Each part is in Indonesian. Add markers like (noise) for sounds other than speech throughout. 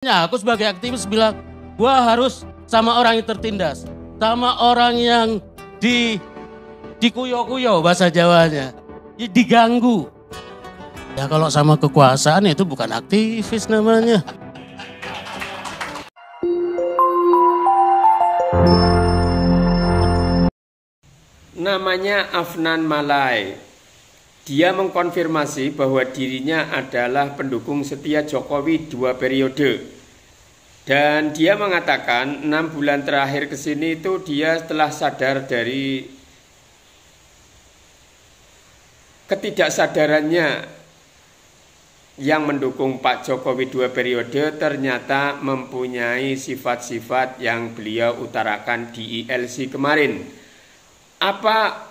Ya, aku sebagai aktivis bilang, gue harus sama orang yang tertindas, sama orang yang di dikuyo-kuyo bahasa Jawanya, diganggu. Ya kalau sama kekuasaan itu bukan aktivis namanya. Namanya Afnan Malai. Dia mengkonfirmasi bahwa dirinya adalah pendukung setia Jokowi dua periode. Dan dia mengatakan enam bulan terakhir ke sini itu dia telah sadar dari ketidaksadarannya yang mendukung Pak Jokowi dua periode ternyata mempunyai sifat-sifat yang beliau utarakan di ILC kemarin. Apa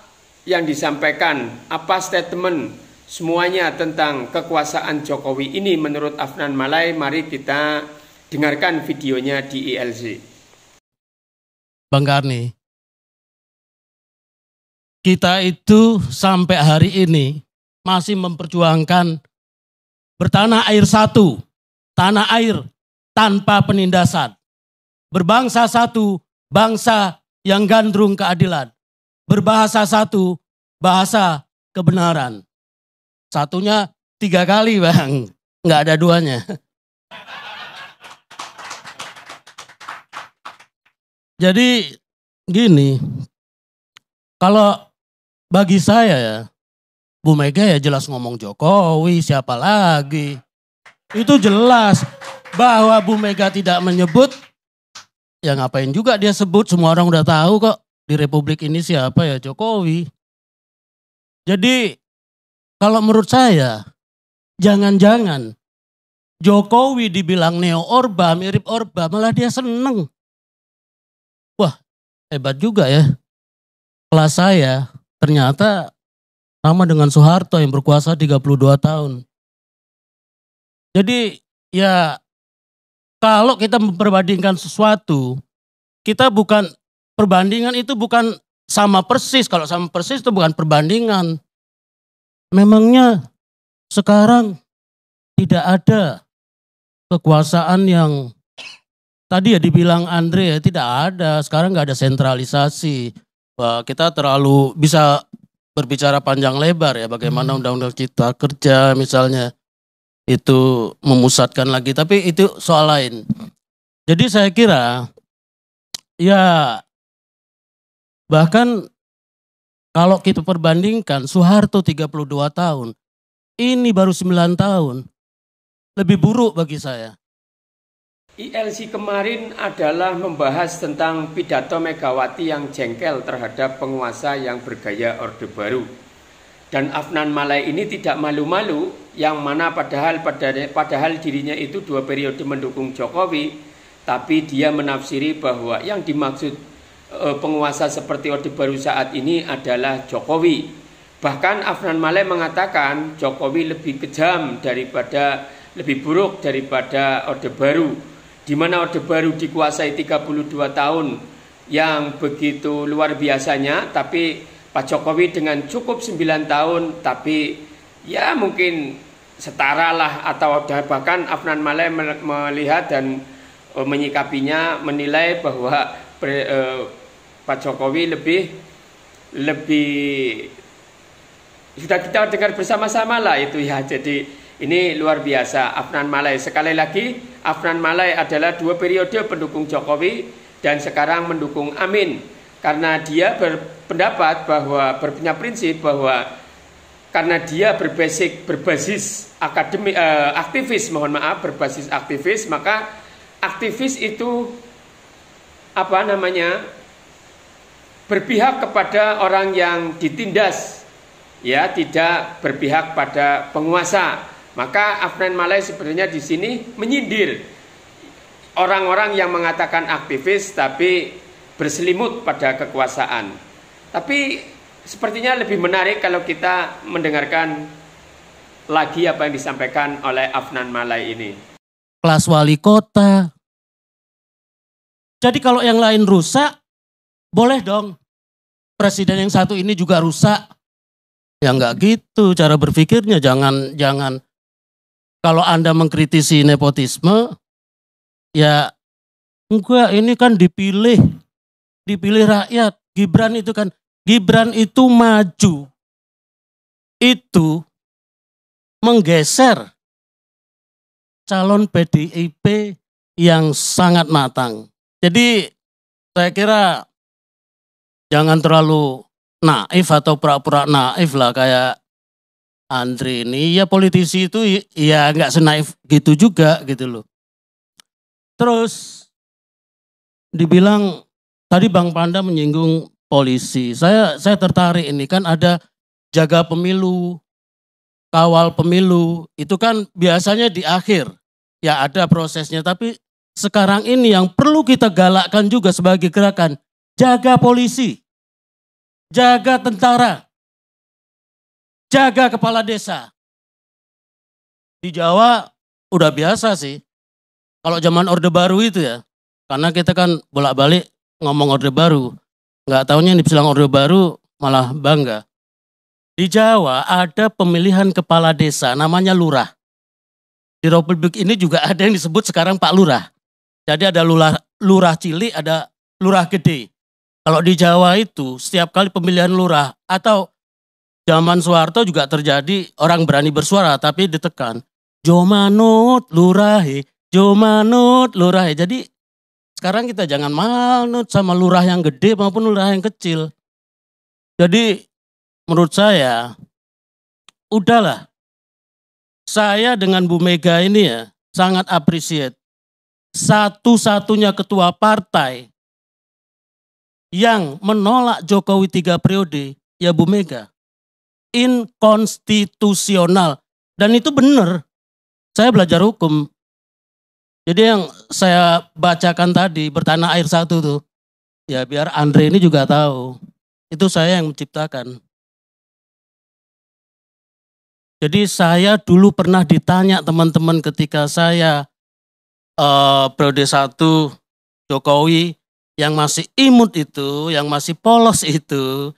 yang disampaikan, apa statement semuanya tentang kekuasaan Jokowi ini menurut Afnan Malai, mari kita dengarkan videonya di ILC. E Bang Karni, kita itu sampai hari ini masih memperjuangkan bertanah air satu, tanah air tanpa penindasan, berbangsa satu, bangsa yang gandrung keadilan berbahasa satu, bahasa kebenaran. Satunya tiga kali bang, nggak ada duanya. Jadi gini, kalau bagi saya ya, Bu Mega ya jelas ngomong Jokowi, siapa lagi. Itu jelas bahwa Bu Mega tidak menyebut, ya ngapain juga dia sebut, semua orang udah tahu kok di republik ini siapa ya Jokowi. Jadi kalau menurut saya jangan-jangan Jokowi dibilang neo Orba, mirip Orba, malah dia seneng. Wah, hebat juga ya. Kelas saya ternyata sama dengan Soeharto yang berkuasa 32 tahun. Jadi ya kalau kita memperbandingkan sesuatu, kita bukan perbandingan itu bukan sama persis. Kalau sama persis itu bukan perbandingan. Memangnya sekarang tidak ada kekuasaan yang tadi ya dibilang Andre ya tidak ada. Sekarang nggak ada sentralisasi. Wah, kita terlalu bisa berbicara panjang lebar ya bagaimana hmm. undang-undang hmm. cipta kerja misalnya itu memusatkan lagi tapi itu soal lain. Jadi saya kira ya Bahkan kalau kita perbandingkan Soeharto 32 tahun, ini baru 9 tahun. Lebih buruk bagi saya. ILC kemarin adalah membahas tentang pidato Megawati yang jengkel terhadap penguasa yang bergaya Orde Baru. Dan Afnan Malai ini tidak malu-malu yang mana padahal padahal dirinya itu dua periode mendukung Jokowi, tapi dia menafsiri bahwa yang dimaksud E, penguasa seperti Orde Baru saat ini adalah Jokowi. Bahkan Afnan Malek mengatakan Jokowi lebih kejam daripada lebih buruk daripada Orde Baru. Di mana Orde Baru dikuasai 32 tahun yang begitu luar biasanya tapi Pak Jokowi dengan cukup 9 tahun tapi ya mungkin setara lah atau bahkan Afnan Malek melihat dan e, menyikapinya menilai bahwa pre, uh, Pak Jokowi lebih lebih sudah kita dengar bersama-sama lah itu ya jadi ini luar biasa Afnan Malai sekali lagi Afnan Malai adalah dua periode pendukung Jokowi dan sekarang mendukung Amin karena dia berpendapat bahwa berpunya prinsip bahwa karena dia berbasis berbasis akademik eh, aktivis mohon maaf berbasis aktivis maka aktivis itu apa namanya berpihak kepada orang yang ditindas ya tidak berpihak pada penguasa maka Afnan Malay sebenarnya di sini menyindir orang-orang yang mengatakan aktivis tapi berselimut pada kekuasaan tapi sepertinya lebih menarik kalau kita mendengarkan lagi apa yang disampaikan oleh Afnan Malay ini kelas wali kota jadi kalau yang lain rusak, boleh dong. Presiden yang satu ini juga rusak. Ya enggak gitu cara berpikirnya. Jangan jangan kalau Anda mengkritisi nepotisme, ya enggak ini kan dipilih dipilih rakyat. Gibran itu kan Gibran itu maju. Itu menggeser calon PDIP yang sangat matang. Jadi saya kira jangan terlalu naif atau pura-pura naif lah kayak Andri ini. Ya politisi itu ya nggak senaif gitu juga gitu loh. Terus dibilang tadi Bang Panda menyinggung polisi. Saya saya tertarik ini kan ada jaga pemilu, kawal pemilu. Itu kan biasanya di akhir ya ada prosesnya tapi sekarang ini yang perlu kita galakkan juga sebagai gerakan. Jaga polisi. Jaga tentara. Jaga kepala desa. Di Jawa udah biasa sih. Kalau zaman Orde Baru itu ya. Karena kita kan bolak-balik ngomong Orde Baru. Nggak tahunya dibilang Orde Baru malah bangga. Di Jawa ada pemilihan kepala desa namanya lurah. Di Republik ini juga ada yang disebut sekarang Pak Lurah. Jadi ada lurah, lurah cilik, ada lurah gede. Kalau di Jawa itu setiap kali pemilihan lurah atau zaman Soeharto juga terjadi orang berani bersuara tapi ditekan. Jomanut lurahi, jomanut lurahi. Jadi sekarang kita jangan manut sama lurah yang gede maupun lurah yang kecil. Jadi menurut saya udahlah. Saya dengan Bu Mega ini ya sangat appreciate satu-satunya ketua partai yang menolak Jokowi tiga periode, ya Bu Mega. Inkonstitusional. Dan itu benar. Saya belajar hukum. Jadi yang saya bacakan tadi, bertanah air satu tuh. Ya biar Andre ini juga tahu. Itu saya yang menciptakan. Jadi saya dulu pernah ditanya teman-teman ketika saya uh, periode satu Jokowi yang masih imut itu, yang masih polos itu,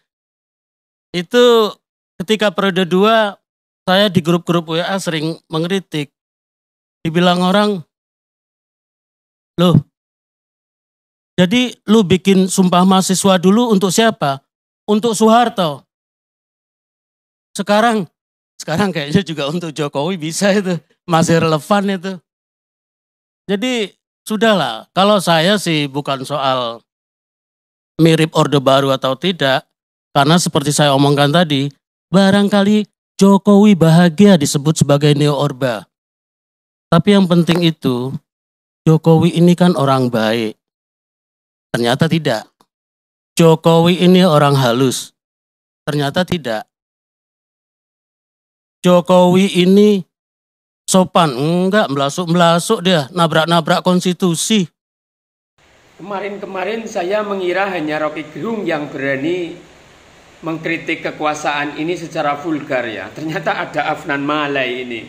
itu ketika periode dua saya di grup-grup WA sering mengkritik. Dibilang orang, loh, jadi lu bikin sumpah mahasiswa dulu untuk siapa? Untuk Soeharto. Sekarang, sekarang kayaknya juga untuk Jokowi bisa itu. Masih relevan itu. Jadi sudahlah, kalau saya sih bukan soal mirip Orde Baru atau tidak, karena seperti saya omongkan tadi, barangkali Jokowi bahagia disebut sebagai Neo Orba. Tapi yang penting itu, Jokowi ini kan orang baik. Ternyata tidak. Jokowi ini orang halus. Ternyata tidak. Jokowi ini Sopan enggak, melasuk-melasuk dia, nabrak-nabrak konstitusi. Kemarin-kemarin saya mengira hanya Rocky Gerung yang berani mengkritik kekuasaan ini secara vulgar ya. Ternyata ada Afnan Malai ini.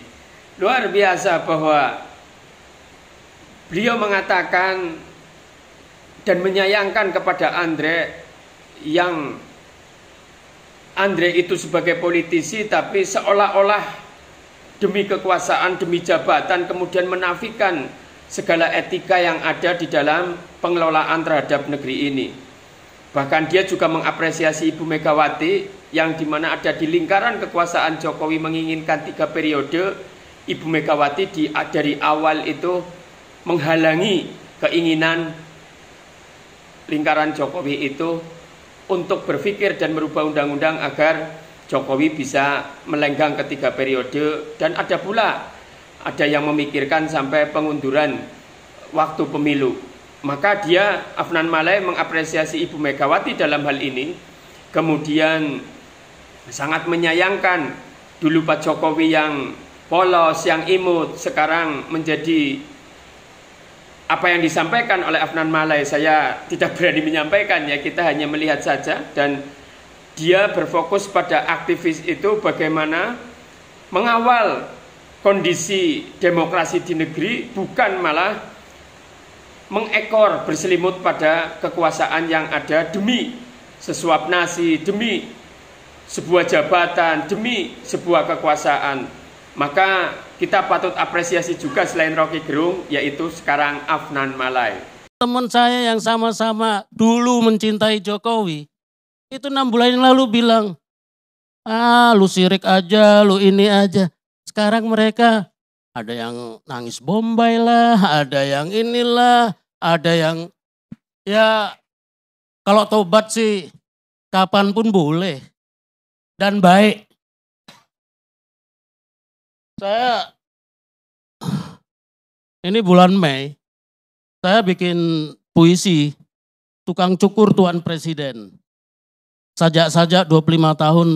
Luar biasa bahwa beliau mengatakan dan menyayangkan kepada Andre yang Andre itu sebagai politisi tapi seolah-olah demi kekuasaan, demi jabatan, kemudian menafikan segala etika yang ada di dalam pengelolaan terhadap negeri ini. Bahkan dia juga mengapresiasi Ibu Megawati yang dimana ada di lingkaran kekuasaan Jokowi menginginkan tiga periode, Ibu Megawati di, dari awal itu menghalangi keinginan lingkaran Jokowi itu untuk berpikir dan merubah undang-undang agar Jokowi bisa melenggang ketiga periode dan ada pula ada yang memikirkan sampai pengunduran waktu pemilu. Maka dia Afnan Malai mengapresiasi Ibu Megawati dalam hal ini. Kemudian sangat menyayangkan dulu Pak Jokowi yang polos, yang imut, sekarang menjadi apa yang disampaikan oleh Afnan Malai saya tidak (laughs) berani menyampaikan ya kita hanya melihat saja dan dia berfokus pada aktivis itu bagaimana mengawal kondisi demokrasi di negeri bukan malah mengekor berselimut pada kekuasaan yang ada demi sesuap nasi, demi sebuah jabatan, demi sebuah kekuasaan. Maka kita patut apresiasi juga selain Rocky Gerung yaitu sekarang Afnan Malai. Teman saya yang sama-sama dulu mencintai Jokowi itu enam bulan yang lalu bilang, ah lu sirik aja, lu ini aja. Sekarang mereka ada yang nangis bombay lah, ada yang inilah, ada yang ya kalau tobat sih kapanpun boleh dan baik. Saya ini bulan Mei, saya bikin puisi tukang cukur Tuan Presiden sajak-sajak 25 tahun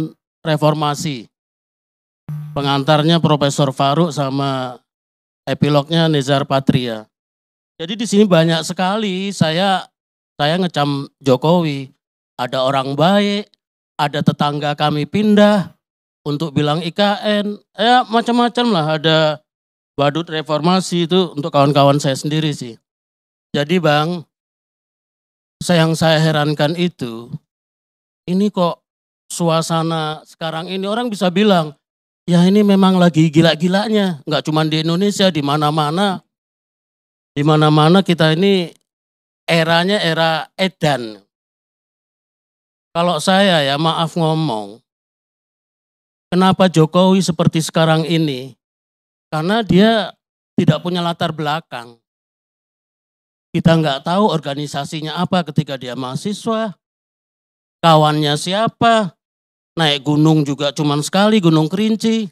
reformasi. Pengantarnya Profesor Faruk sama epilognya Nizar Patria. Jadi di sini banyak sekali saya saya ngecam Jokowi. Ada orang baik, ada tetangga kami pindah untuk bilang IKN, ya macam-macam lah ada badut reformasi itu untuk kawan-kawan saya sendiri sih. Jadi Bang, saya yang saya herankan itu ini kok suasana sekarang ini orang bisa bilang, ya ini memang lagi gila-gilanya. Nggak cuma di Indonesia, di mana-mana. Di mana-mana kita ini eranya era edan. Kalau saya ya maaf ngomong, kenapa Jokowi seperti sekarang ini? Karena dia tidak punya latar belakang. Kita nggak tahu organisasinya apa ketika dia mahasiswa, kawannya siapa. Naik gunung juga cuman sekali, Gunung Kerinci.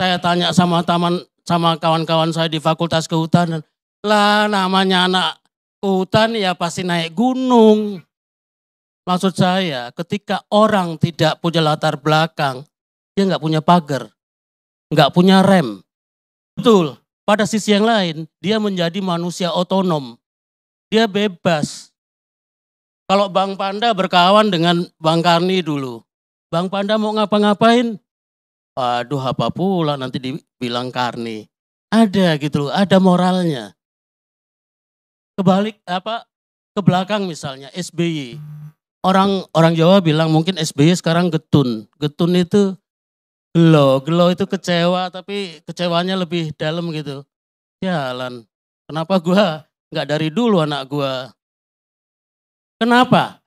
Saya tanya sama taman sama kawan-kawan saya di Fakultas Kehutanan. Lah namanya anak hutan ya pasti naik gunung. Maksud saya ketika orang tidak punya latar belakang, dia nggak punya pagar, nggak punya rem. Betul, pada sisi yang lain dia menjadi manusia otonom. Dia bebas, kalau Bang Panda berkawan dengan Bang Karni dulu. Bang Panda mau ngapa-ngapain? Aduh apa pula nanti dibilang Karni. Ada gitu loh, ada moralnya. Kebalik apa ke belakang misalnya SBY. Orang orang Jawa bilang mungkin SBY sekarang getun. Getun itu gelo, gelo itu kecewa tapi kecewanya lebih dalam gitu. Jalan. Kenapa gua nggak dari dulu anak gua Kenapa?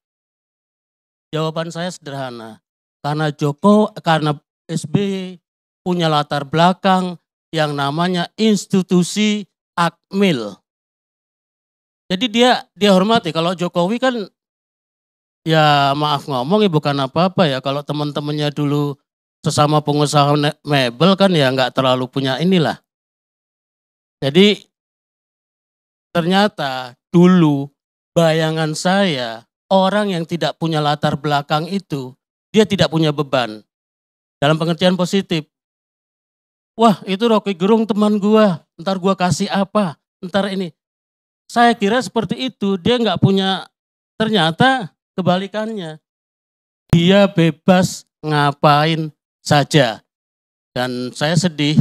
Jawaban saya sederhana. Karena Joko, karena SB punya latar belakang yang namanya institusi akmil. Jadi dia dia hormati. Kalau Jokowi kan ya maaf ngomong ya bukan apa-apa ya. Kalau teman-temannya dulu sesama pengusaha mebel kan ya nggak terlalu punya inilah. Jadi ternyata dulu bayangan saya orang yang tidak punya latar belakang itu, dia tidak punya beban. Dalam pengertian positif, wah itu Rocky Gerung teman gua, ntar gua kasih apa, ntar ini. Saya kira seperti itu, dia nggak punya, ternyata kebalikannya. Dia bebas ngapain saja. Dan saya sedih,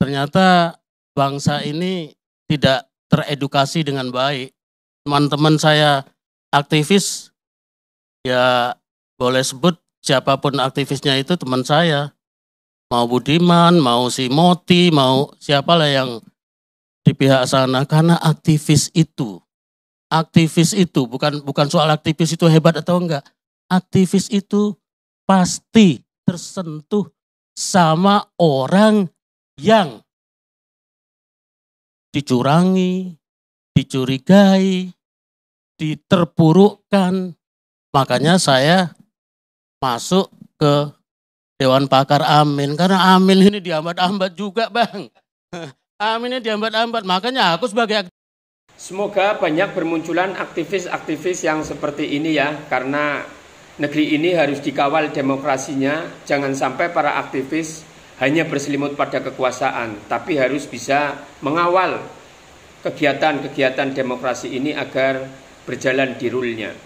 ternyata bangsa ini tidak teredukasi dengan baik teman-teman saya aktivis ya boleh sebut siapapun aktivisnya itu teman saya mau Budiman mau si Moti mau siapalah yang di pihak sana karena aktivis itu aktivis itu bukan bukan soal aktivis itu hebat atau enggak aktivis itu pasti tersentuh sama orang yang dicurangi, dicurigai, diterpurukkan. Makanya saya masuk ke Dewan Pakar Amin. Karena Amin ini diambat-ambat juga bang. (laughs) Amin ini diambat-ambat. Makanya aku sebagai Semoga banyak bermunculan aktivis-aktivis yang seperti ini ya, karena negeri ini harus dikawal demokrasinya. Jangan sampai para aktivis hanya berselimut pada kekuasaan, tapi harus bisa mengawal kegiatan-kegiatan demokrasi ini agar berjalan di rulenya.